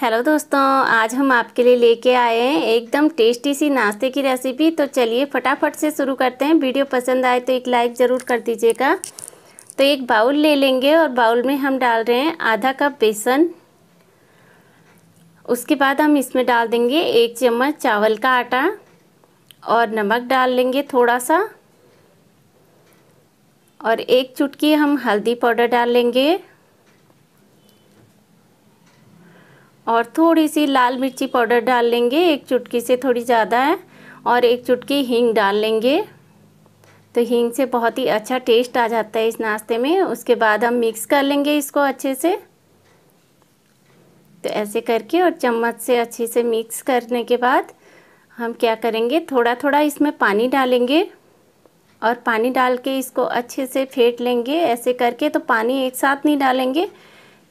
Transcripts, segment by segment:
hello दोस्तों आज हम आपके लिए लेके आए हैं एकदम टेस्टी सी नाश्ते की रेसिपी तो चलिए फटाफट से शुरू करते हैं वीडियो पसंद आए तो एक लाइक ज़रूर कर दीजिएगा तो एक बाउल ले लेंगे और बाउल में हम डाल रहे हैं आधा कप बेसन उसके बाद हम इसमें डाल देंगे एक चम्मच चावल का आटा और नमक डाल लेंगे थोड़ा सा और एक चुटकी हम हल्दी पाउडर डाल लेंगे और थोड़ी सी लाल मिर्ची पाउडर डाल लेंगे एक चुटकी से थोड़ी ज़्यादा है और एक चुटकी हींग डाल लेंगे तो हींग से बहुत ही अच्छा टेस्ट आ जाता है इस नाश्ते में उसके बाद हम मिक्स कर लेंगे इसको अच्छे से तो ऐसे करके और चम्मच से अच्छे से मिक्स करने के बाद हम क्या करेंगे थोड़ा थोड़ा इसमें पानी डालेंगे और पानी डाल के इसको अच्छे से फेंट लेंगे ऐसे करके तो पानी एक साथ नहीं डालेंगे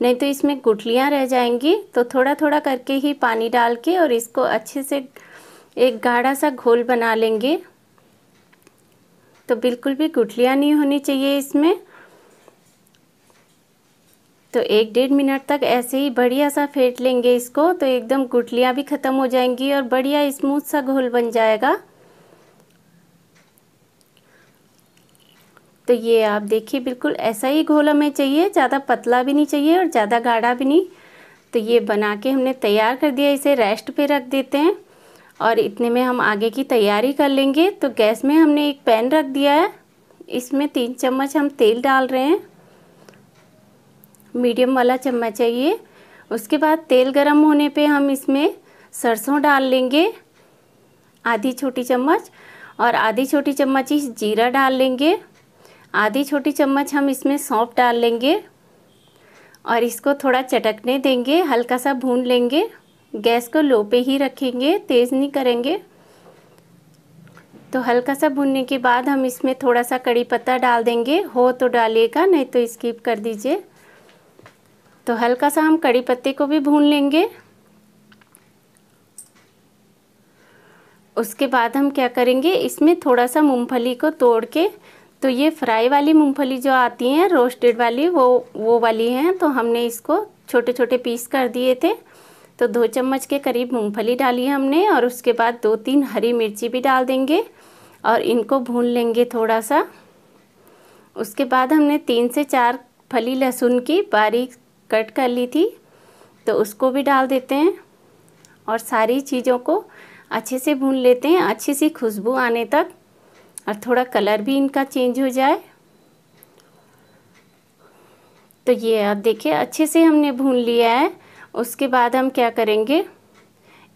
नहीं तो इसमें गुठलियाँ रह जाएंगी तो थोड़ा थोड़ा करके ही पानी डाल के और इसको अच्छे से एक गाढ़ा सा घोल बना लेंगे तो बिल्कुल भी गुठलियाँ नहीं होनी चाहिए इसमें तो एक डेढ़ मिनट तक ऐसे ही बढ़िया सा फेंट लेंगे इसको तो एकदम गुठलियाँ भी ख़त्म हो जाएंगी और बढ़िया स्मूथ सा घोल बन जाएगा तो ये आप देखिए बिल्कुल ऐसा ही घोल हमें चाहिए ज़्यादा पतला भी नहीं चाहिए और ज़्यादा गाढ़ा भी नहीं तो ये बना के हमने तैयार कर दिया इसे रेस्ट पे रख देते हैं और इतने में हम आगे की तैयारी कर लेंगे तो गैस में हमने एक पैन रख दिया है इसमें तीन चम्मच हम तेल डाल रहे हैं मीडियम वाला चम्मच चाहिए उसके बाद तेल गर्म होने पर हम इसमें सरसों डाल लेंगे आधी छोटी चम्मच और आधी छोटी चम्मच ही जीरा डाल लेंगे आधी छोटी चम्मच हम इसमें सौंप डाल लेंगे और इसको थोड़ा चटकने देंगे हल्का सा भून लेंगे गैस को लो पे ही रखेंगे तेज़ नहीं करेंगे तो हल्का सा भूनने के बाद हम इसमें थोड़ा सा कड़ी पत्ता डाल देंगे हो तो डालिएगा नहीं तो स्किप कर दीजिए तो हल्का सा हम कड़ी पत्ते को भी भून लेंगे उसके बाद हम क्या करेंगे इसमें थोड़ा सा मूंगफली को तोड़ के तो ये फ्राई वाली मूंगफली जो आती हैं रोस्टेड वाली वो वो वाली हैं तो हमने इसको छोटे छोटे पीस कर दिए थे तो दो चम्मच के करीब मूंगफली डाली है हमने और उसके बाद दो तीन हरी मिर्ची भी डाल देंगे और इनको भून लेंगे थोड़ा सा उसके बाद हमने तीन से चार फली लहसुन की बारीक कट कर ली थी तो उसको भी डाल देते हैं और सारी चीज़ों को अच्छे से भून लेते हैं अच्छी सी खुशबू आने तक और थोड़ा कलर भी इनका चेंज हो जाए तो ये आप देखिए अच्छे से हमने भून लिया है उसके बाद हम क्या करेंगे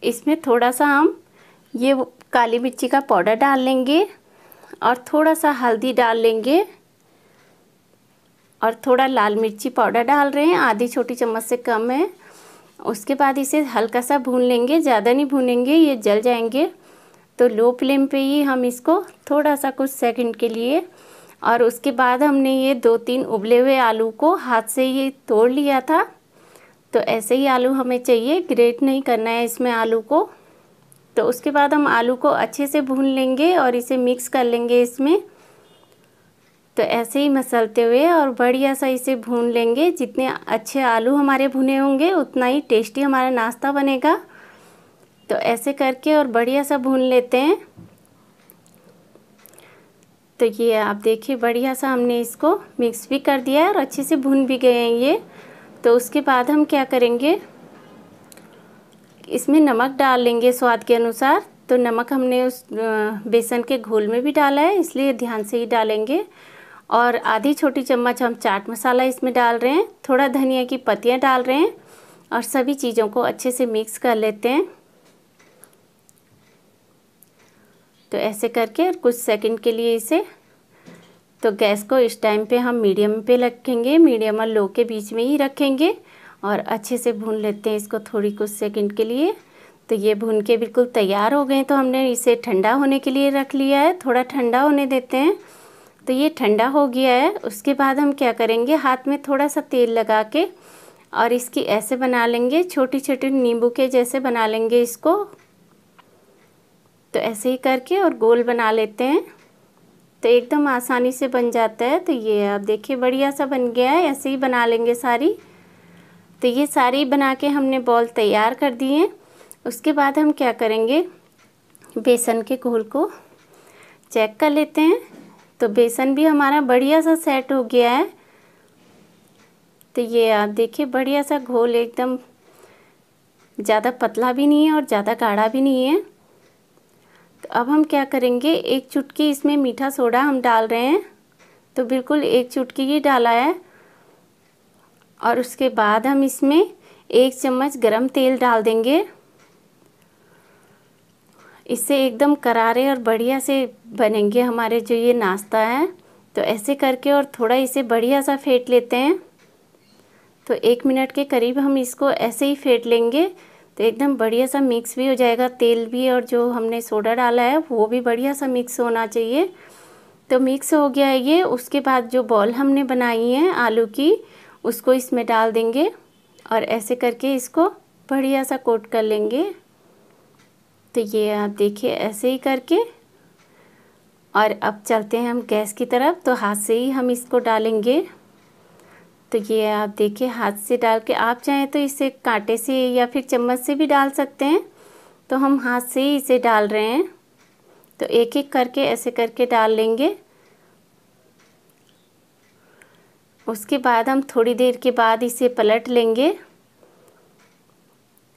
इसमें थोड़ा सा हम ये काली मिर्ची का पाउडर डाल लेंगे और थोड़ा सा हल्दी डाल लेंगे और थोड़ा लाल मिर्ची पाउडर डाल रहे हैं आधी छोटी चम्मच से कम है उसके बाद इसे हल्का सा भून लेंगे ज़्यादा नहीं भूनेंगे ये जल जाएंगे तो लो फ्लेम पे ही हम इसको थोड़ा सा कुछ सेकंड के लिए और उसके बाद हमने ये दो तीन उबले हुए आलू को हाथ से ये तोड़ लिया था तो ऐसे ही आलू हमें चाहिए ग्रेट नहीं करना है इसमें आलू को तो उसके बाद हम आलू को अच्छे से भून लेंगे और इसे मिक्स कर लेंगे इसमें तो ऐसे ही मसलते हुए और बढ़िया सा इसे भून लेंगे जितने अच्छे आलू हमारे भुने होंगे उतना ही टेस्टी हमारा नाश्ता बनेगा तो ऐसे करके और बढ़िया सा भून लेते हैं तो ये आप देखिए बढ़िया सा हमने इसको मिक्स भी कर दिया है और अच्छे से भून भी गए हैं ये तो उसके बाद हम क्या करेंगे इसमें नमक डाल लेंगे स्वाद के अनुसार तो नमक हमने उस बेसन के घोल में भी डाला है इसलिए ध्यान से ही डालेंगे और आधी छोटी चम्मच हम चाट मसाला इसमें डाल रहे हैं थोड़ा धनिया की पत्तियाँ डाल रहे हैं और सभी चीज़ों को अच्छे से मिक्स कर लेते हैं तो ऐसे करके और कुछ सेकंड के लिए इसे तो गैस को इस टाइम पे हम मीडियम पे रखेंगे मीडियम और लो के बीच में ही रखेंगे और अच्छे से भून लेते हैं इसको थोड़ी कुछ सेकंड के लिए तो ये भून के बिल्कुल तैयार हो गए तो हमने इसे ठंडा होने के लिए रख लिया है थोड़ा ठंडा होने देते हैं तो ये ठंडा हो गया है उसके बाद हम क्या करेंगे हाथ में थोड़ा सा तेल लगा के और इसकी ऐसे बना लेंगे छोटी छोटी नींबू के जैसे बना लेंगे इसको तो ऐसे ही करके और गोल बना लेते हैं तो एकदम आसानी से बन जाता है तो ये आप देखिए बढ़िया सा बन गया है ऐसे ही बना लेंगे सारी तो ये सारी बना के हमने बॉल तैयार कर दिए हैं उसके बाद हम क्या करेंगे बेसन के घोल को चेक कर लेते हैं तो बेसन भी हमारा बढ़िया सा सेट हो गया है तो ये आप देखिए बढ़िया सा घोल एकदम ज़्यादा पतला भी नहीं है और ज़्यादा गाढ़ा भी नहीं है अब हम क्या करेंगे एक चुटकी इसमें मीठा सोडा हम डाल रहे हैं तो बिल्कुल एक चुटकी ही डाला है और उसके बाद हम इसमें एक चम्मच गरम तेल डाल देंगे इससे एकदम करारे और बढ़िया से बनेंगे हमारे जो ये नाश्ता है तो ऐसे करके और थोड़ा इसे बढ़िया सा फेंट लेते हैं तो एक मिनट के करीब हम इसको ऐसे ही फेंट लेंगे तो एकदम बढ़िया सा मिक्स भी हो जाएगा तेल भी और जो हमने सोडा डाला है वो भी बढ़िया सा मिक्स होना चाहिए तो मिक्स हो गया है ये उसके बाद जो बॉल हमने बनाई है आलू की उसको इसमें डाल देंगे और ऐसे करके इसको बढ़िया सा कोट कर लेंगे तो ये आप देखिए ऐसे ही करके और अब चलते हैं हम गैस की तरफ तो हाथ से ही हम इसको डालेंगे तो ये आप देखिए हाथ से डाल के आप चाहें तो इसे कांटे से या फिर चम्मच से भी डाल सकते हैं तो हम हाथ से ही इसे डाल रहे हैं तो एक एक करके ऐसे करके डाल लेंगे उसके बाद हम थोड़ी देर के बाद इसे पलट लेंगे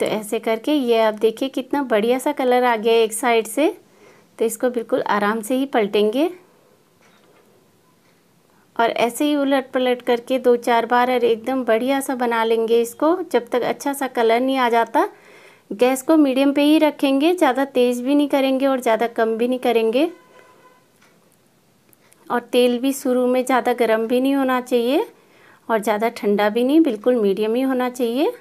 तो ऐसे करके ये आप देखिए कितना बढ़िया सा कलर आ गया एक साइड से तो इसको बिल्कुल आराम से ही पलटेंगे और ऐसे ही उलट पलट करके दो चार बार और एकदम बढ़िया सा बना लेंगे इसको जब तक अच्छा सा कलर नहीं आ जाता गैस को मीडियम पे ही रखेंगे ज़्यादा तेज़ भी नहीं करेंगे और ज़्यादा कम भी नहीं करेंगे और तेल भी शुरू में ज़्यादा गर्म भी नहीं होना चाहिए और ज़्यादा ठंडा भी नहीं बिल्कुल मीडियम ही होना चाहिए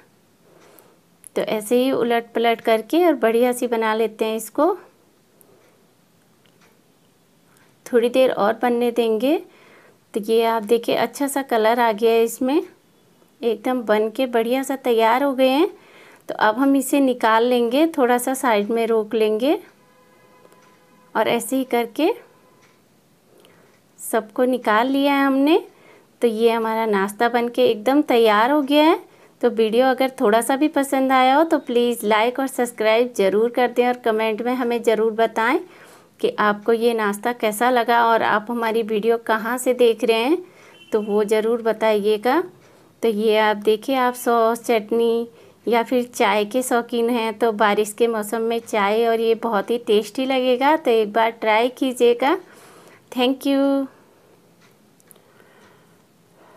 तो ऐसे ही उलट पलट करके और बढ़िया सी बना लेते हैं इसको थोड़ी देर और बनने देंगे तो ये आप देखिए अच्छा सा कलर आ गया है इसमें एकदम बन के बढ़िया सा तैयार हो गए हैं तो अब हम इसे निकाल लेंगे थोड़ा सा साइड में रोक लेंगे और ऐसे ही करके सबको निकाल लिया है हमने तो ये हमारा नाश्ता बन के एकदम तैयार हो गया है तो वीडियो अगर थोड़ा सा भी पसंद आया हो तो प्लीज़ लाइक और सब्सक्राइब ज़रूर कर दें और कमेंट में हमें ज़रूर बताएं कि आपको ये नाश्ता कैसा लगा और आप हमारी वीडियो कहाँ से देख रहे हैं तो वो ज़रूर बताइएगा तो ये आप देखिए आप सॉस चटनी या फिर चाय के शौकीन हैं तो बारिश के मौसम में चाय और ये बहुत ही टेस्टी लगेगा तो एक बार ट्राई कीजिएगा थैंक यू